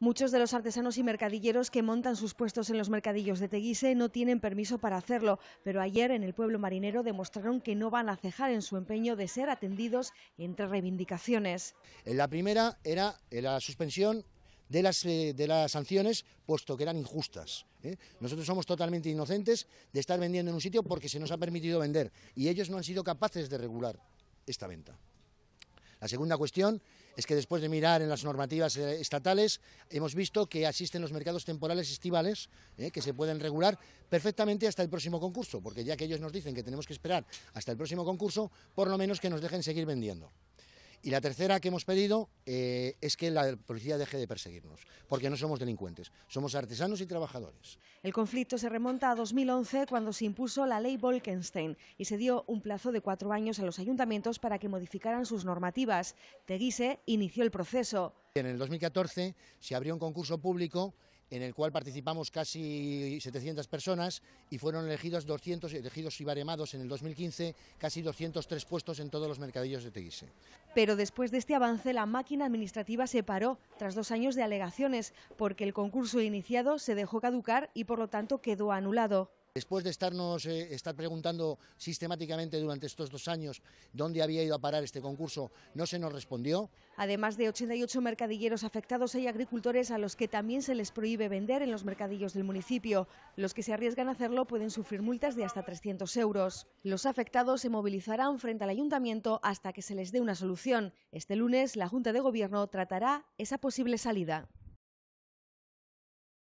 Muchos de los artesanos y mercadilleros que montan sus puestos en los mercadillos de Teguise no tienen permiso para hacerlo, pero ayer en el pueblo marinero demostraron que no van a cejar en su empeño de ser atendidos entre reivindicaciones. La primera era la suspensión eh, de las, sanciones, puesto que eran injustas. ¿eh? Nosotros somos totalmente inocentes de estar vendiendo en un sitio porque se nos ha permitido vender y ellos no han sido capaces de regular esta venta. La segunda cuestión es que después de mirar en las normativas eh, estatales, hemos visto que asisten los mercados temporales estivales, eh, que se pueden regular perfectamente hasta el próximo concurso, porque ya que ellos nos dicen que tenemos que esperar hasta el próximo concurso, por lo menos que nos dejen seguir vendiendo. Y la tercera que hemos pedido eh, es que la policía deje de perseguirnos, porque no somos delincuentes, somos artesanos y trabajadores. El conflicto se remonta a 2011, cuando se impuso la ley Bolkenstein y se dio un plazo de cuatro años a los ayuntamientos para que modificaran sus normativas. Teguise inició el proceso. En el 2014 se abrió un concurso público en el cual participamos casi 700 personas y fueron elegidos 200 elegidos y baremados en el 2015 casi 203 puestos en todos los mercadillos de Teguise. Pero después de este avance la máquina administrativa se paró tras dos años de alegaciones porque el concurso iniciado se dejó caducar y por lo tanto quedó anulado. Después de estarnos eh, estar preguntando sistemáticamente durante estos dos años dónde había ido a parar este concurso, no se nos respondió. Además de 88 mercadilleros afectados, hay agricultores a los que también se les prohíbe vender en los mercadillos del municipio. Los que se arriesgan a hacerlo pueden sufrir multas de hasta 300 euros. Los afectados se movilizarán frente al ayuntamiento hasta que se les dé una solución. Este lunes, la Junta de Gobierno tratará esa posible salida.